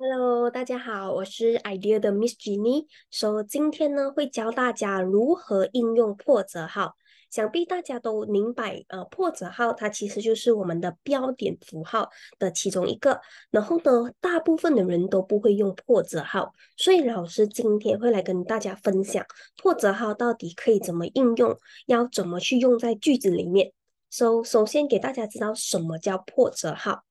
Hello，大家好，我是 idea 的 Miss Jenny。So，今天呢会教大家如何应用破折号。想必大家都明白，呃，破折号它其实就是我们的标点符号的其中一个。然后呢，大部分的人都不会用破折号，所以老师今天会来跟大家分享破折号到底可以怎么应用，要怎么去用在句子里面。首首先给大家知道什么叫破折号，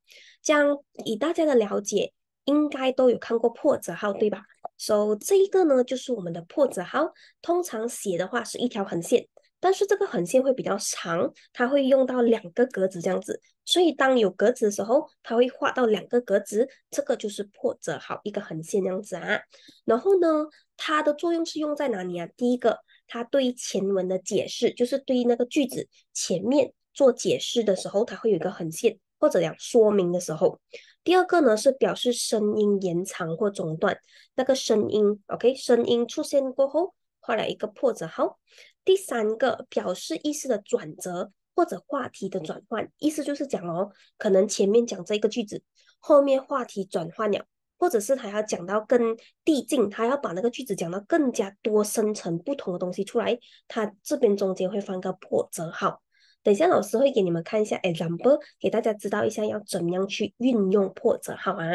将以大家的了解。应该都有看过破折号，对吧？所以这一个呢，就是我们的破折号。通常写的话是一条横线，但是这个横线会比较长，它会用到两个格子这样子。所以当有格子的时候，它会画到两个格子，这个就是破折号一个横线这样子啊。然后呢，它的作用是用在哪里啊？第一个，它对于前文的解释，就是对那个句子前面做解释的时候，它会有一个横线，或者讲说明的时候。第二个呢是表示声音延长或中断，那个声音，OK，声音出现过后画了一个破折号。第三个表示意思的转折或者话题的转换，意思就是讲哦，可能前面讲这个句子，后面话题转换了，或者是他要讲到更递进，他要把那个句子讲到更加多生成不同的东西出来，他这边中间会翻个破折号。等一下，老师会给你们看一下 example，给大家知道一下要怎么样去运用破折号啊。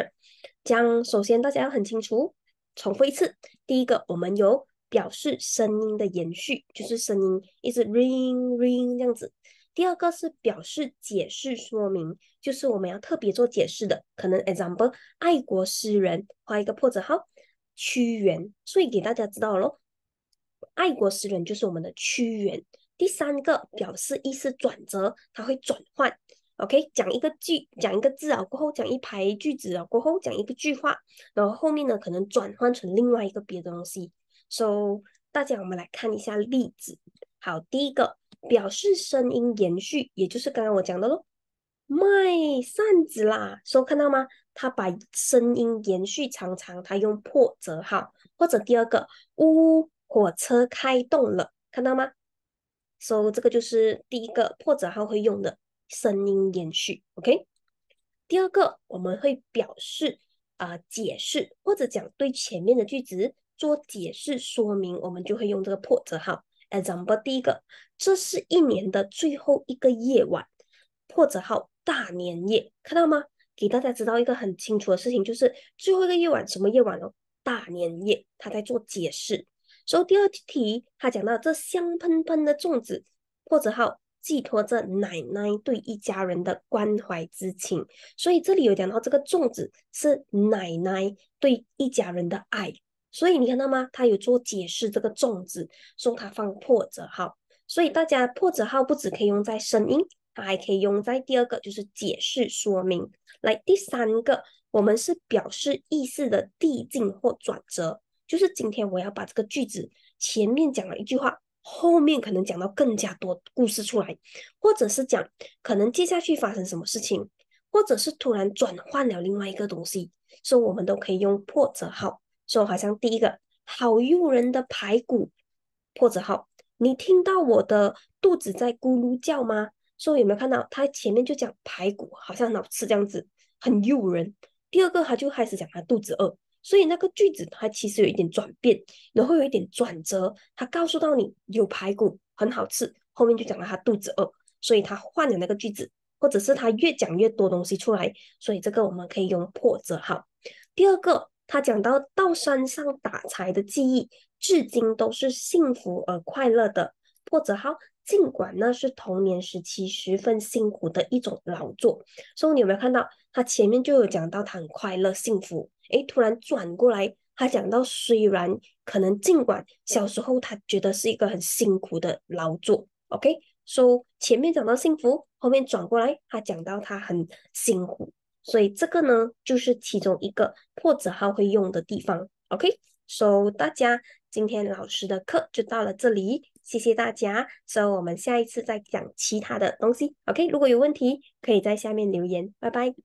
将首先大家要很清楚，重复一次。第一个，我们有表示声音的延续，就是声音一直 ring ring 这样子。第二个是表示解释说明，就是我们要特别做解释的，可能 example 爱国诗人，画一个破折号，屈原，所以给大家知道喽。爱国诗人就是我们的屈原。第三个表示意思转折，它会转换。OK，讲一个句，讲一个字啊过后，讲一排句子啊过后，讲一个句话，然后后面呢可能转换成另外一个别的东西。So，大家我们来看一下例子。好，第一个表示声音延续，也就是刚刚我讲的咯。卖扇子啦。So，看到吗？他把声音延续长长，他用破折号。或者第二个，呜，火车开动了，看到吗？，so 这个就是第一个破折号会用的声音延续，OK。第二个我们会表示啊解释或者讲对前面的句子做解释说明，我们就会用这个破折号。Example 第一个，这是一年的最后一个夜晚，破折号大年夜，看到吗？给大家知道一个很清楚的事情，就是最后一个夜晚什么夜晚呢？大年夜，他在做解释。所以第二题，他讲到这香喷喷的粽子破折号寄托着奶奶对一家人的关怀之情，所以这里有讲到这个粽子是奶奶对一家人的爱，所以你看到吗？他有做解释这个粽子，说他放破折号，所以大家破折号不只可以用在声音，它还可以用在第二个，就是解释说明。来第三个，我们是表示意思的递进或转折。就是今天我要把这个句子前面讲了一句话，后面可能讲到更加多故事出来，或者是讲可能接下去发生什么事情，或者是突然转换了另外一个东西，说我们都可以用破折号。说好像第一个好诱人的排骨，破折号，你听到我的肚子在咕噜叫吗？说有没有看到他前面就讲排骨，好像老吃这样子，很诱人。第二个他就开始讲他肚子饿。所以那个句子它其实有一点转变，然后有一点转折，他告诉到你有排骨很好吃，后面就讲到他肚子饿，所以他换了那个句子，或者是他越讲越多东西出来，所以这个我们可以用破折号。第二个，他讲到到山上打柴的记忆，至今都是幸福而快乐的。破折号，尽管那是童年时期十分辛苦的一种劳作。所以你有没有看到他前面就有讲到他很快乐、幸福？诶，突然转过来，他讲到虽然可能尽管小时候他觉得是一个很辛苦的劳作，OK，so 前面讲到幸福，后面转过来他讲到他很辛苦，所以这个呢就是其中一个破折号会用的地方，OK，so 大家今天老师的课就到了这里，谢谢大家，so 我们下一次再讲其他的东西，OK，如果有问题可以在下面留言，拜拜。